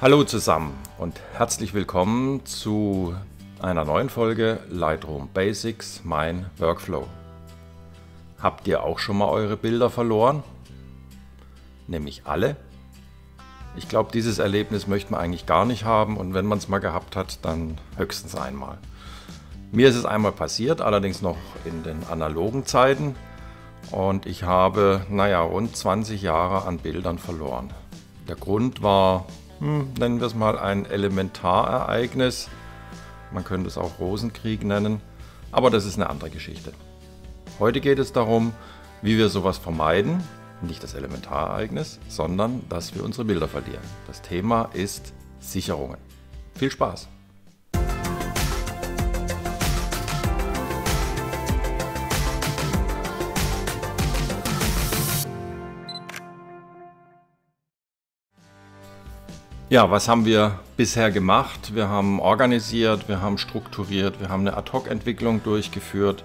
Hallo zusammen und herzlich willkommen zu einer neuen Folge Lightroom Basics, mein Workflow. Habt ihr auch schon mal eure Bilder verloren? Nämlich alle? Ich glaube, dieses Erlebnis möchte man eigentlich gar nicht haben und wenn man es mal gehabt hat, dann höchstens einmal. Mir ist es einmal passiert, allerdings noch in den analogen Zeiten und ich habe, naja, rund 20 Jahre an Bildern verloren. Der Grund war hm, nennen wir es mal ein Elementarereignis. Man könnte es auch Rosenkrieg nennen, aber das ist eine andere Geschichte. Heute geht es darum, wie wir sowas vermeiden, nicht das Elementarereignis, sondern dass wir unsere Bilder verlieren. Das Thema ist Sicherungen. Viel Spaß! Ja, was haben wir bisher gemacht? Wir haben organisiert, wir haben strukturiert, wir haben eine Ad-Hoc-Entwicklung durchgeführt,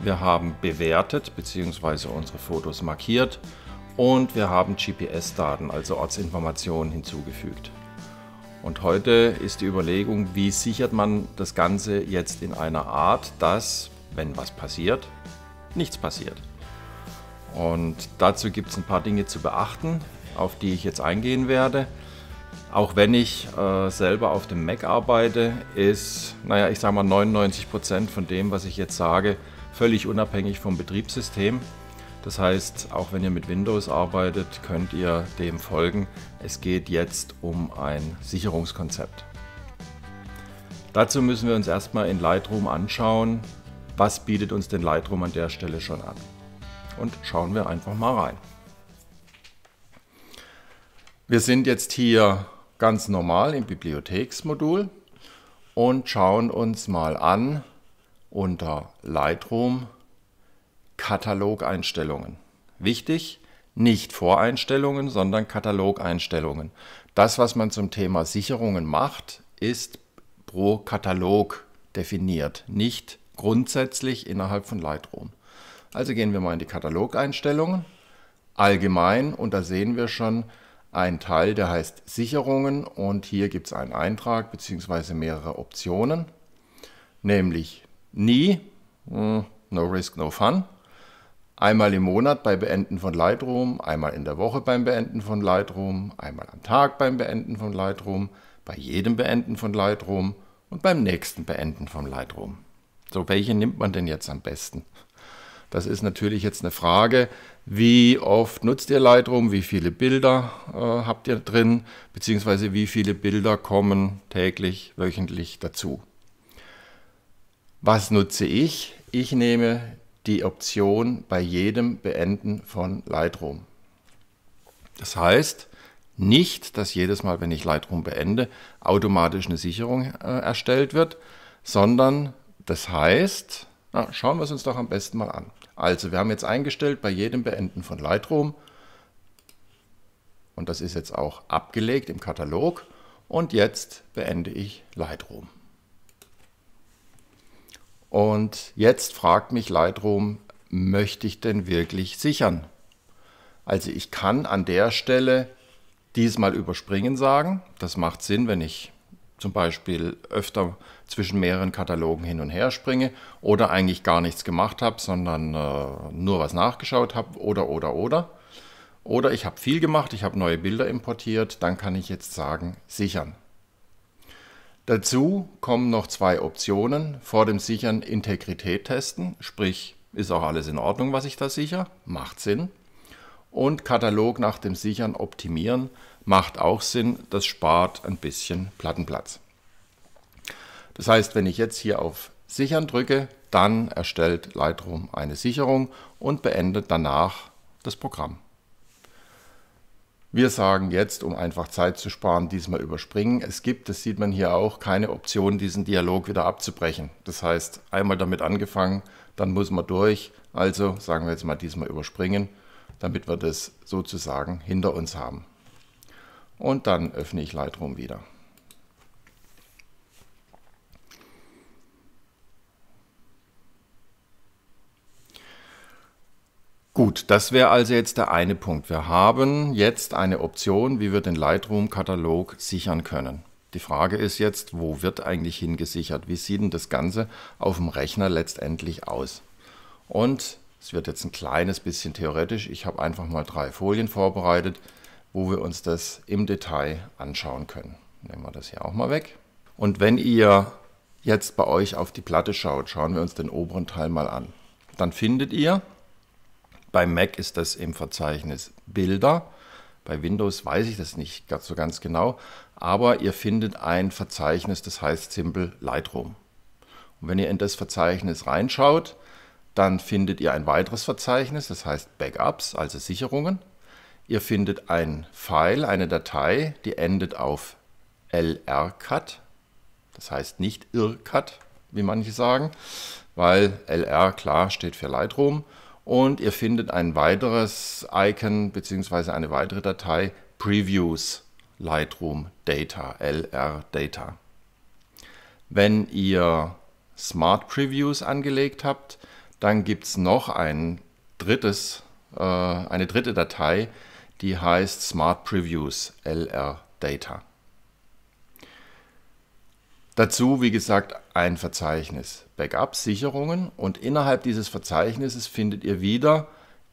wir haben bewertet bzw. unsere Fotos markiert und wir haben GPS-Daten, also Ortsinformationen hinzugefügt. Und heute ist die Überlegung, wie sichert man das Ganze jetzt in einer Art, dass, wenn was passiert, nichts passiert. Und dazu gibt es ein paar Dinge zu beachten, auf die ich jetzt eingehen werde. Auch wenn ich äh, selber auf dem Mac arbeite, ist, naja, ich sage mal 99% Prozent von dem, was ich jetzt sage, völlig unabhängig vom Betriebssystem. Das heißt, auch wenn ihr mit Windows arbeitet, könnt ihr dem folgen. Es geht jetzt um ein Sicherungskonzept. Dazu müssen wir uns erstmal in Lightroom anschauen, was bietet uns denn Lightroom an der Stelle schon an. Und schauen wir einfach mal rein. Wir sind jetzt hier ganz normal im Bibliotheksmodul und schauen uns mal an unter Lightroom Katalogeinstellungen. Wichtig, nicht Voreinstellungen, sondern Katalogeinstellungen. Das, was man zum Thema Sicherungen macht, ist pro Katalog definiert, nicht grundsätzlich innerhalb von Lightroom. Also gehen wir mal in die Katalogeinstellungen, allgemein, und da sehen wir schon, ein Teil, der heißt Sicherungen und hier gibt es einen Eintrag bzw. mehrere Optionen, nämlich nie, hm, no risk, no fun, einmal im Monat bei Beenden von Lightroom, einmal in der Woche beim Beenden von Lightroom, einmal am Tag beim Beenden von Lightroom, bei jedem Beenden von Lightroom und beim nächsten Beenden von Lightroom. So, welche nimmt man denn jetzt am besten? Das ist natürlich jetzt eine Frage, wie oft nutzt ihr Lightroom? Wie viele Bilder äh, habt ihr drin? Beziehungsweise wie viele Bilder kommen täglich, wöchentlich dazu? Was nutze ich? Ich nehme die Option bei jedem Beenden von Lightroom. Das heißt nicht, dass jedes Mal, wenn ich Lightroom beende, automatisch eine Sicherung äh, erstellt wird, sondern das heißt, na, schauen wir es uns doch am besten mal an. Also wir haben jetzt eingestellt bei jedem Beenden von Lightroom und das ist jetzt auch abgelegt im Katalog und jetzt beende ich Lightroom. Und jetzt fragt mich Lightroom, möchte ich denn wirklich sichern? Also ich kann an der Stelle diesmal überspringen sagen. Das macht Sinn, wenn ich zum Beispiel öfter zwischen mehreren Katalogen hin und her springe oder eigentlich gar nichts gemacht habe, sondern äh, nur was nachgeschaut habe oder oder oder. Oder ich habe viel gemacht, ich habe neue Bilder importiert, dann kann ich jetzt sagen, sichern. Dazu kommen noch zwei Optionen. Vor dem Sichern Integrität testen, sprich, ist auch alles in Ordnung, was ich da sichere, macht Sinn. Und Katalog nach dem Sichern optimieren, macht auch Sinn, das spart ein bisschen Plattenplatz. Das heißt, wenn ich jetzt hier auf Sichern drücke, dann erstellt Lightroom eine Sicherung und beendet danach das Programm. Wir sagen jetzt, um einfach Zeit zu sparen, diesmal überspringen. Es gibt, das sieht man hier auch, keine Option, diesen Dialog wieder abzubrechen. Das heißt, einmal damit angefangen, dann muss man durch. Also sagen wir jetzt mal diesmal überspringen, damit wir das sozusagen hinter uns haben. Und dann öffne ich Lightroom wieder. Gut, das wäre also jetzt der eine Punkt. Wir haben jetzt eine Option, wie wir den Lightroom-Katalog sichern können. Die Frage ist jetzt, wo wird eigentlich hingesichert? Wie sieht denn das Ganze auf dem Rechner letztendlich aus? Und es wird jetzt ein kleines bisschen theoretisch. Ich habe einfach mal drei Folien vorbereitet, wo wir uns das im Detail anschauen können. Nehmen wir das hier auch mal weg. Und wenn ihr jetzt bei euch auf die Platte schaut, schauen wir uns den oberen Teil mal an. Dann findet ihr bei Mac ist das im Verzeichnis Bilder. Bei Windows weiß ich das nicht so ganz genau, aber ihr findet ein Verzeichnis, das heißt Simple Lightroom. Und wenn ihr in das Verzeichnis reinschaut, dann findet ihr ein weiteres Verzeichnis, das heißt Backups, also Sicherungen. Ihr findet ein File, eine Datei, die endet auf lrcat, das heißt nicht ircat, wie manche sagen, weil lr klar steht für Lightroom und ihr findet ein weiteres Icon bzw. eine weitere Datei Previews Lightroom Data LR Data. Wenn ihr Smart Previews angelegt habt, dann gibt es noch ein drittes, äh, eine dritte Datei, die heißt Smart Previews LR Data. Dazu, wie gesagt, ein Verzeichnis. Backup, Sicherungen und innerhalb dieses Verzeichnisses findet ihr wieder,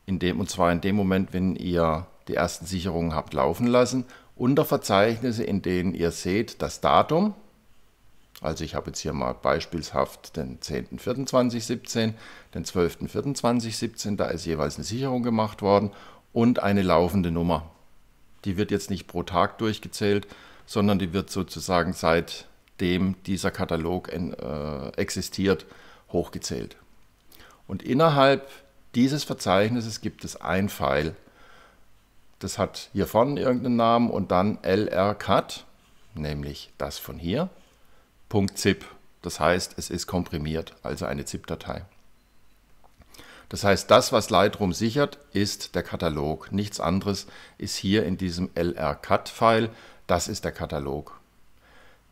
in dem, und zwar in dem Moment, wenn ihr die ersten Sicherungen habt laufen lassen, Unterverzeichnisse, in denen ihr seht das Datum. Also ich habe jetzt hier mal beispielshaft den 10.04.2017, den 12.04.2017, da ist jeweils eine Sicherung gemacht worden und eine laufende Nummer. Die wird jetzt nicht pro Tag durchgezählt, sondern die wird sozusagen seit dem dieser Katalog in, äh, existiert, hochgezählt. Und innerhalb dieses Verzeichnisses gibt es ein File. Das hat hier vorne irgendeinen Namen und dann lrcat, nämlich das von hier, .zip. Das heißt, es ist komprimiert, also eine ZIP-Datei. Das heißt, das, was Lightroom sichert, ist der Katalog. Nichts anderes ist hier in diesem lrcat-File. Das ist der Katalog.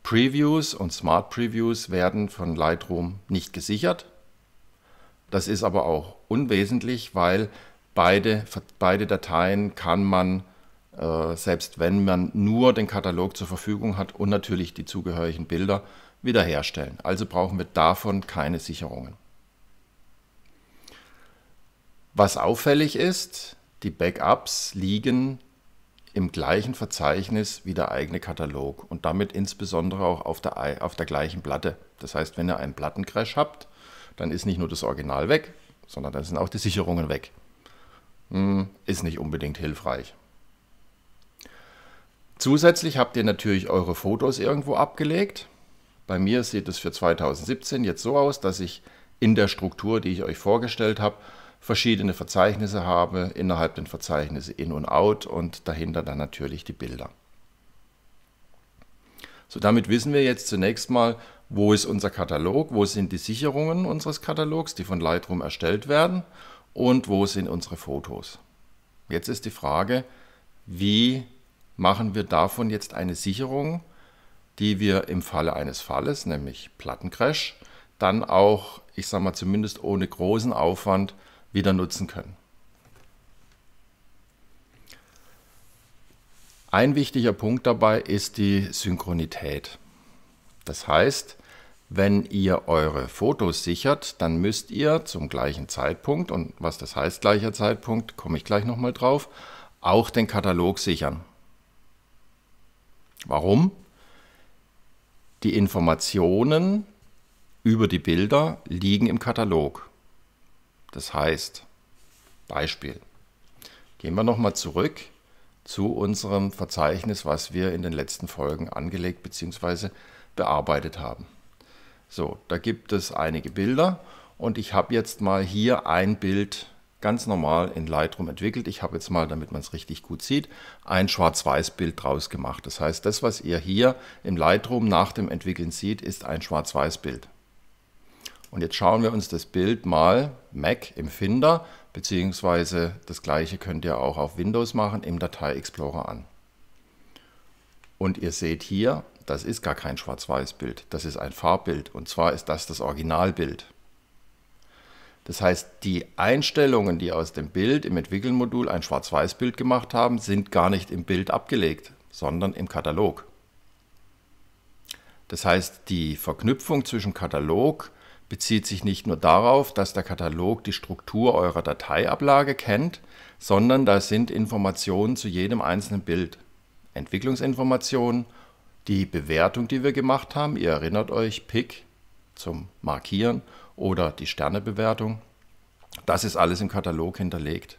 Previews und Smart Previews werden von Lightroom nicht gesichert. Das ist aber auch unwesentlich, weil beide, beide Dateien kann man, äh, selbst wenn man nur den Katalog zur Verfügung hat und natürlich die zugehörigen Bilder, wiederherstellen. Also brauchen wir davon keine Sicherungen. Was auffällig ist, die Backups liegen im gleichen Verzeichnis wie der eigene Katalog und damit insbesondere auch auf der, auf der gleichen Platte. Das heißt, wenn ihr einen Plattencrash habt, dann ist nicht nur das Original weg, sondern dann sind auch die Sicherungen weg. Hm, ist nicht unbedingt hilfreich. Zusätzlich habt ihr natürlich eure Fotos irgendwo abgelegt. Bei mir sieht es für 2017 jetzt so aus, dass ich in der Struktur, die ich euch vorgestellt habe, verschiedene Verzeichnisse habe, innerhalb den Verzeichnisse in und out und dahinter dann natürlich die Bilder. So, damit wissen wir jetzt zunächst mal, wo ist unser Katalog, wo sind die Sicherungen unseres Katalogs, die von Lightroom erstellt werden und wo sind unsere Fotos. Jetzt ist die Frage, wie machen wir davon jetzt eine Sicherung, die wir im Falle eines Falles, nämlich Plattencrash, dann auch, ich sage mal zumindest ohne großen Aufwand, wieder nutzen können. Ein wichtiger Punkt dabei ist die Synchronität. Das heißt, wenn ihr eure Fotos sichert, dann müsst ihr zum gleichen Zeitpunkt, und was das heißt gleicher Zeitpunkt, komme ich gleich nochmal drauf, auch den Katalog sichern. Warum? Die Informationen über die Bilder liegen im Katalog. Das heißt, Beispiel. Gehen wir nochmal zurück zu unserem Verzeichnis, was wir in den letzten Folgen angelegt bzw. bearbeitet haben. So, da gibt es einige Bilder und ich habe jetzt mal hier ein Bild ganz normal in Lightroom entwickelt. Ich habe jetzt mal, damit man es richtig gut sieht, ein Schwarz-Weiß-Bild draus gemacht. Das heißt, das, was ihr hier im Lightroom nach dem Entwickeln seht, ist ein Schwarz-Weiß-Bild. Und jetzt schauen wir uns das Bild mal Mac im Finder, beziehungsweise das gleiche könnt ihr auch auf Windows machen, im Datei Explorer an. Und ihr seht hier, das ist gar kein Schwarz-Weiß-Bild, das ist ein Farbbild. Und zwar ist das das Originalbild. Das heißt, die Einstellungen, die aus dem Bild im Entwickelmodul ein Schwarz-Weiß-Bild gemacht haben, sind gar nicht im Bild abgelegt, sondern im Katalog. Das heißt, die Verknüpfung zwischen Katalog und bezieht sich nicht nur darauf, dass der Katalog die Struktur eurer Dateiablage kennt, sondern da sind Informationen zu jedem einzelnen Bild. Entwicklungsinformationen, die Bewertung, die wir gemacht haben, ihr erinnert euch, PIC zum Markieren oder die Sternebewertung, das ist alles im Katalog hinterlegt.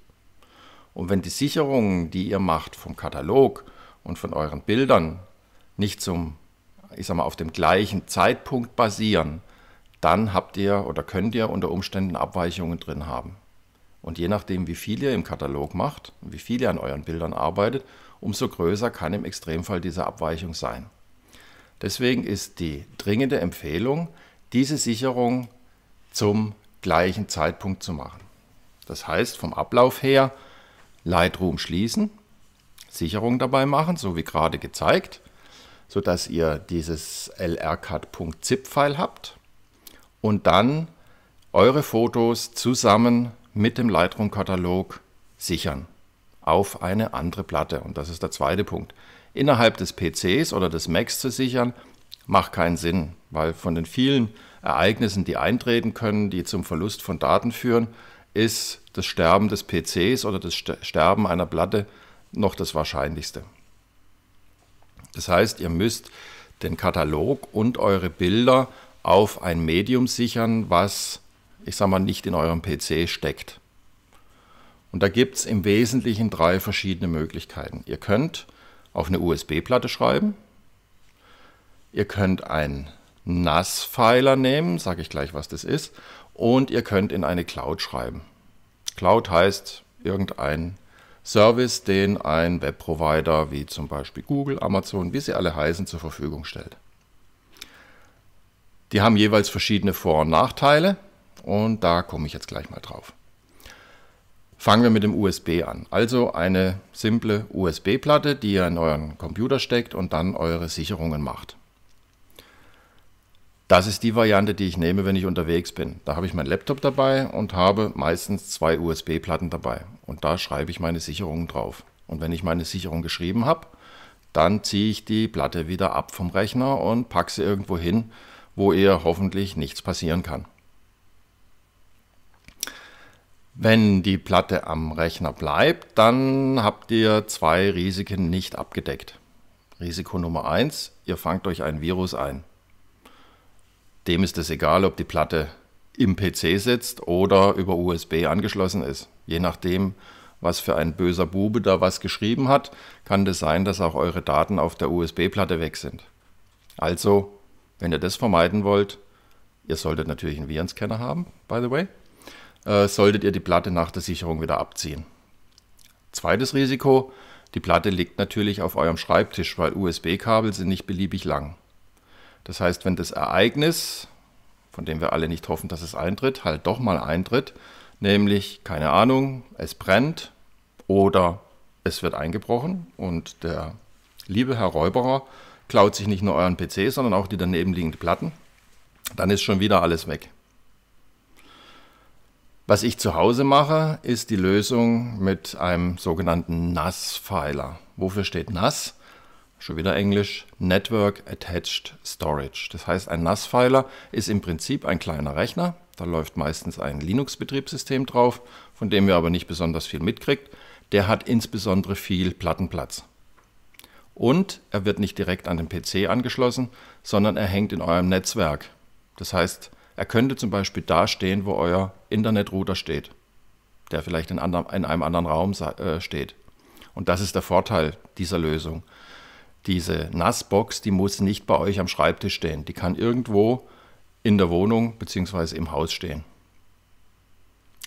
Und wenn die Sicherungen, die ihr macht vom Katalog und von euren Bildern nicht zum, ich sag mal, auf dem gleichen Zeitpunkt basieren, dann habt ihr oder könnt ihr unter Umständen Abweichungen drin haben. Und je nachdem, wie viel ihr im Katalog macht, wie viel ihr an euren Bildern arbeitet, umso größer kann im Extremfall diese Abweichung sein. Deswegen ist die dringende Empfehlung, diese Sicherung zum gleichen Zeitpunkt zu machen. Das heißt, vom Ablauf her Lightroom schließen, Sicherung dabei machen, so wie gerade gezeigt, sodass ihr dieses lrcut.zip-File habt und dann eure Fotos zusammen mit dem Lightroom-Katalog sichern auf eine andere Platte. Und das ist der zweite Punkt. Innerhalb des PCs oder des Macs zu sichern, macht keinen Sinn, weil von den vielen Ereignissen, die eintreten können, die zum Verlust von Daten führen, ist das Sterben des PCs oder das Sterben einer Platte noch das Wahrscheinlichste. Das heißt, ihr müsst den Katalog und eure Bilder auf ein Medium sichern, was, ich sage mal, nicht in eurem PC steckt. Und da gibt es im Wesentlichen drei verschiedene Möglichkeiten. Ihr könnt auf eine USB-Platte schreiben, ihr könnt einen NAS-Filer nehmen, sage ich gleich, was das ist, und ihr könnt in eine Cloud schreiben. Cloud heißt irgendein Service, den ein Webprovider wie zum Beispiel Google, Amazon, wie sie alle heißen, zur Verfügung stellt. Die haben jeweils verschiedene Vor- und Nachteile und da komme ich jetzt gleich mal drauf. Fangen wir mit dem USB an. Also eine simple USB-Platte, die ihr in euren Computer steckt und dann eure Sicherungen macht. Das ist die Variante, die ich nehme, wenn ich unterwegs bin. Da habe ich meinen Laptop dabei und habe meistens zwei USB-Platten dabei. Und da schreibe ich meine Sicherungen drauf. Und wenn ich meine Sicherung geschrieben habe, dann ziehe ich die Platte wieder ab vom Rechner und packe sie irgendwo hin, wo ihr hoffentlich nichts passieren kann. Wenn die Platte am Rechner bleibt, dann habt ihr zwei Risiken nicht abgedeckt. Risiko Nummer eins: ihr fangt euch ein Virus ein. Dem ist es egal, ob die Platte im PC sitzt oder über USB angeschlossen ist. Je nachdem, was für ein böser Bube da was geschrieben hat, kann es das sein, dass auch eure Daten auf der USB-Platte weg sind. Also wenn ihr das vermeiden wollt, ihr solltet natürlich einen Virenscanner haben, by the way, äh, solltet ihr die Platte nach der Sicherung wieder abziehen. Zweites Risiko, die Platte liegt natürlich auf eurem Schreibtisch, weil USB-Kabel sind nicht beliebig lang. Das heißt, wenn das Ereignis, von dem wir alle nicht hoffen, dass es eintritt, halt doch mal eintritt, nämlich, keine Ahnung, es brennt oder es wird eingebrochen und der liebe Herr Räuberer klaut sich nicht nur euren PC, sondern auch die danebenliegenden Platten, dann ist schon wieder alles weg. Was ich zu Hause mache, ist die Lösung mit einem sogenannten NAS-Filer. Wofür steht NAS? Schon wieder Englisch, Network Attached Storage. Das heißt, ein NAS-Filer ist im Prinzip ein kleiner Rechner. Da läuft meistens ein Linux-Betriebssystem drauf, von dem wir aber nicht besonders viel mitkriegt. Der hat insbesondere viel Plattenplatz. Und er wird nicht direkt an den PC angeschlossen, sondern er hängt in eurem Netzwerk. Das heißt, er könnte zum Beispiel da stehen, wo euer Internetrouter steht, der vielleicht in, anderem, in einem anderen Raum äh, steht. Und das ist der Vorteil dieser Lösung. Diese NAS-Box, die muss nicht bei euch am Schreibtisch stehen. Die kann irgendwo in der Wohnung bzw. im Haus stehen.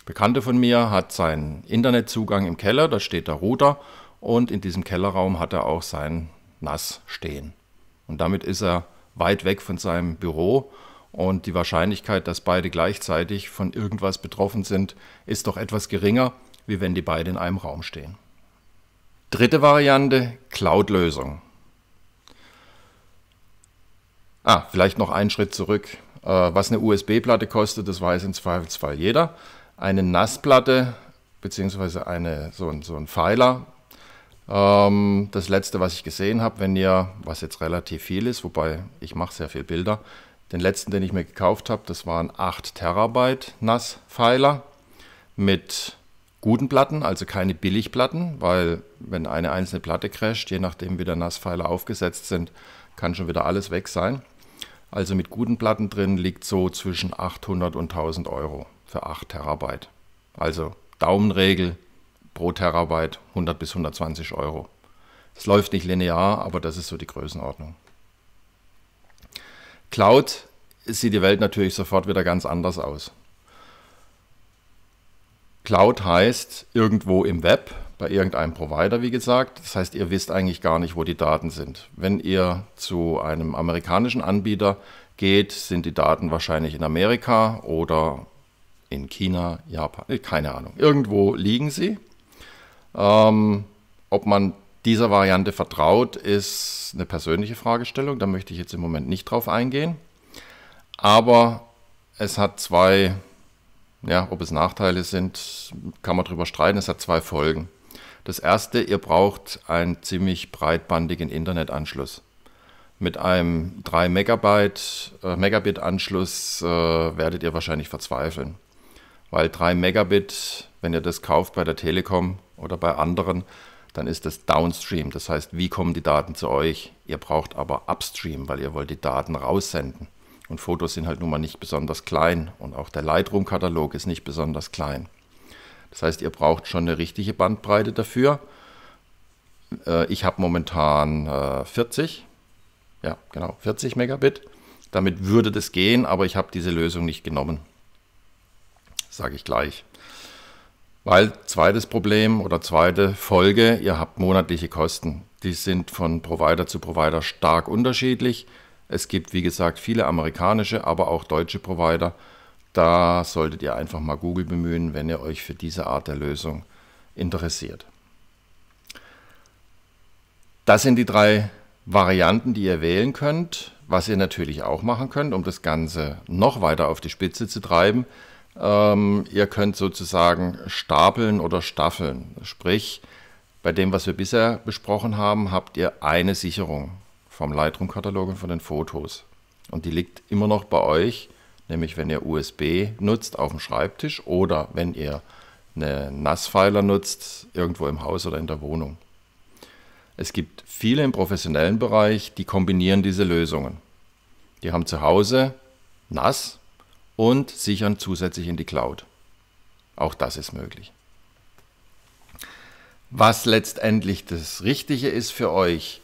Bekannte von mir hat seinen Internetzugang im Keller, da steht der Router und in diesem Kellerraum hat er auch sein Nass stehen. Und damit ist er weit weg von seinem Büro und die Wahrscheinlichkeit, dass beide gleichzeitig von irgendwas betroffen sind, ist doch etwas geringer, wie wenn die beiden in einem Raum stehen. Dritte Variante, Cloud-Lösung. Ah, vielleicht noch einen Schritt zurück. Äh, was eine USB-Platte kostet, das weiß im Zweifelsfall jeder. Eine NAS-Platte, beziehungsweise so, so ein Pfeiler, ähm, das letzte, was ich gesehen habe, wenn ihr, was jetzt relativ viel ist, wobei ich mache sehr viel Bilder, den letzten, den ich mir gekauft habe, das waren 8 Terabyte Nasspfeiler mit guten Platten, also keine Billigplatten, weil wenn eine einzelne Platte crasht, je nachdem wie der Nasspfeiler aufgesetzt sind, kann schon wieder alles weg sein. Also mit guten Platten drin liegt so zwischen 800 und 1000 Euro für 8 Terabyte. Also Daumenregel pro Terabyte 100 bis 120 Euro. Es läuft nicht linear, aber das ist so die Größenordnung. Cloud sieht die Welt natürlich sofort wieder ganz anders aus. Cloud heißt irgendwo im Web, bei irgendeinem Provider, wie gesagt. Das heißt, ihr wisst eigentlich gar nicht, wo die Daten sind. Wenn ihr zu einem amerikanischen Anbieter geht, sind die Daten wahrscheinlich in Amerika oder in China, Japan, äh, keine Ahnung. Irgendwo liegen sie ähm, ob man dieser Variante vertraut, ist eine persönliche Fragestellung. Da möchte ich jetzt im Moment nicht drauf eingehen. Aber es hat zwei, ja, ob es Nachteile sind, kann man darüber streiten. Es hat zwei Folgen. Das erste, ihr braucht einen ziemlich breitbandigen Internetanschluss. Mit einem 3 Megabyte, äh, Megabit Anschluss äh, werdet ihr wahrscheinlich verzweifeln. Weil 3 Megabit, wenn ihr das kauft bei der Telekom, oder bei anderen, dann ist das Downstream. Das heißt, wie kommen die Daten zu euch? Ihr braucht aber Upstream, weil ihr wollt die Daten raussenden. Und Fotos sind halt nun mal nicht besonders klein und auch der Lightroom-Katalog ist nicht besonders klein. Das heißt, ihr braucht schon eine richtige Bandbreite dafür. Äh, ich habe momentan 40, äh, ja genau, 40 Megabit. Damit würde das gehen, aber ich habe diese Lösung nicht genommen. Sage ich gleich. Weil zweites Problem oder zweite Folge, ihr habt monatliche Kosten. Die sind von Provider zu Provider stark unterschiedlich. Es gibt, wie gesagt, viele amerikanische, aber auch deutsche Provider. Da solltet ihr einfach mal Google bemühen, wenn ihr euch für diese Art der Lösung interessiert. Das sind die drei Varianten, die ihr wählen könnt. Was ihr natürlich auch machen könnt, um das Ganze noch weiter auf die Spitze zu treiben, ähm, ihr könnt sozusagen stapeln oder staffeln. Sprich, bei dem, was wir bisher besprochen haben, habt ihr eine Sicherung vom Lightroom-Katalog und von den Fotos. Und die liegt immer noch bei euch, nämlich wenn ihr USB nutzt auf dem Schreibtisch oder wenn ihr eine NAS-Filer nutzt, irgendwo im Haus oder in der Wohnung. Es gibt viele im professionellen Bereich, die kombinieren diese Lösungen. Die haben zu Hause NAS, und sichern zusätzlich in die Cloud. Auch das ist möglich. Was letztendlich das Richtige ist für euch,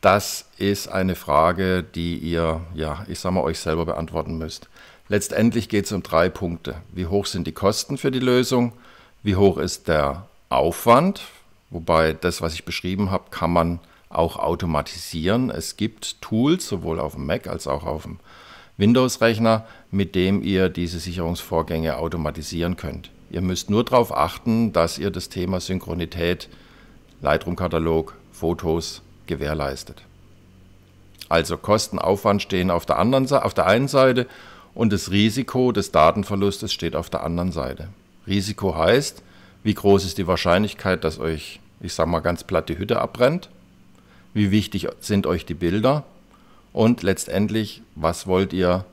das ist eine Frage, die ihr, ja, ich sag mal, euch selber beantworten müsst. Letztendlich geht es um drei Punkte. Wie hoch sind die Kosten für die Lösung? Wie hoch ist der Aufwand? Wobei das, was ich beschrieben habe, kann man auch automatisieren. Es gibt Tools, sowohl auf dem Mac als auch auf dem Windows-Rechner, mit dem ihr diese Sicherungsvorgänge automatisieren könnt. Ihr müsst nur darauf achten, dass ihr das Thema Synchronität, Lightroom-Katalog, Fotos gewährleistet. Also Kostenaufwand stehen auf der, anderen, auf der einen Seite und das Risiko des Datenverlustes steht auf der anderen Seite. Risiko heißt, wie groß ist die Wahrscheinlichkeit, dass euch, ich sage mal ganz platt, die Hütte abbrennt? Wie wichtig sind euch die Bilder? Und letztendlich, was wollt ihr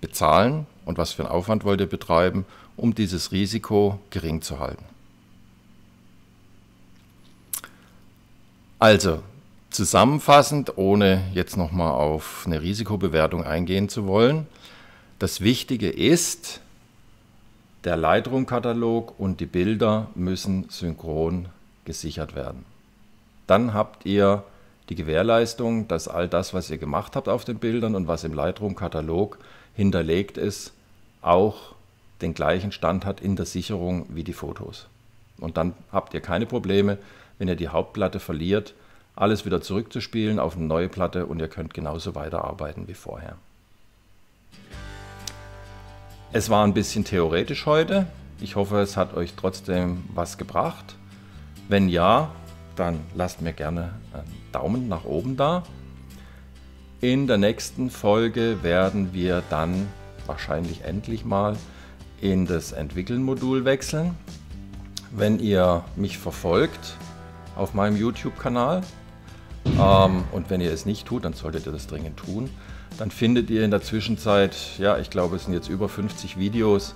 bezahlen und was für einen Aufwand wollt ihr betreiben, um dieses Risiko gering zu halten. Also, zusammenfassend, ohne jetzt nochmal auf eine Risikobewertung eingehen zu wollen, das Wichtige ist, der lightroom und die Bilder müssen synchron gesichert werden. Dann habt ihr die Gewährleistung, dass all das, was ihr gemacht habt auf den Bildern und was im Lightroom-Katalog hinterlegt ist, auch den gleichen Stand hat in der Sicherung wie die Fotos. Und dann habt ihr keine Probleme, wenn ihr die Hauptplatte verliert, alles wieder zurückzuspielen auf eine neue Platte und ihr könnt genauso weiterarbeiten wie vorher. Es war ein bisschen theoretisch heute. Ich hoffe, es hat euch trotzdem was gebracht. Wenn ja, dann lasst mir gerne einen Daumen nach oben da. In der nächsten Folge werden wir dann wahrscheinlich endlich mal in das Entwickeln-Modul wechseln. Wenn ihr mich verfolgt auf meinem YouTube-Kanal ähm, und wenn ihr es nicht tut, dann solltet ihr das dringend tun, dann findet ihr in der Zwischenzeit, ja, ich glaube, es sind jetzt über 50 Videos,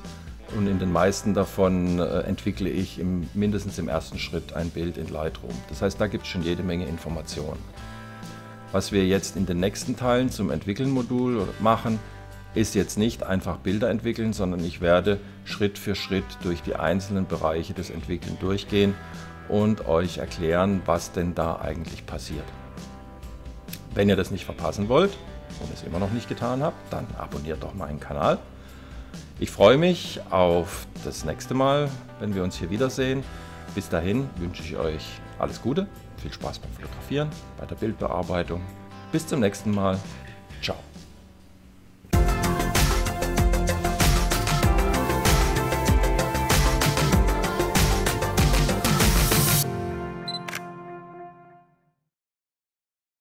und in den meisten davon äh, entwickle ich im, mindestens im ersten Schritt ein Bild in Lightroom. Das heißt, da gibt es schon jede Menge Informationen. Was wir jetzt in den nächsten Teilen zum Entwickeln-Modul machen, ist jetzt nicht einfach Bilder entwickeln, sondern ich werde Schritt für Schritt durch die einzelnen Bereiche des Entwickeln durchgehen und euch erklären, was denn da eigentlich passiert. Wenn ihr das nicht verpassen wollt und es immer noch nicht getan habt, dann abonniert doch meinen Kanal. Ich freue mich auf das nächste Mal, wenn wir uns hier wiedersehen. Bis dahin wünsche ich euch alles Gute, viel Spaß beim Fotografieren, bei der Bildbearbeitung. Bis zum nächsten Mal. Ciao.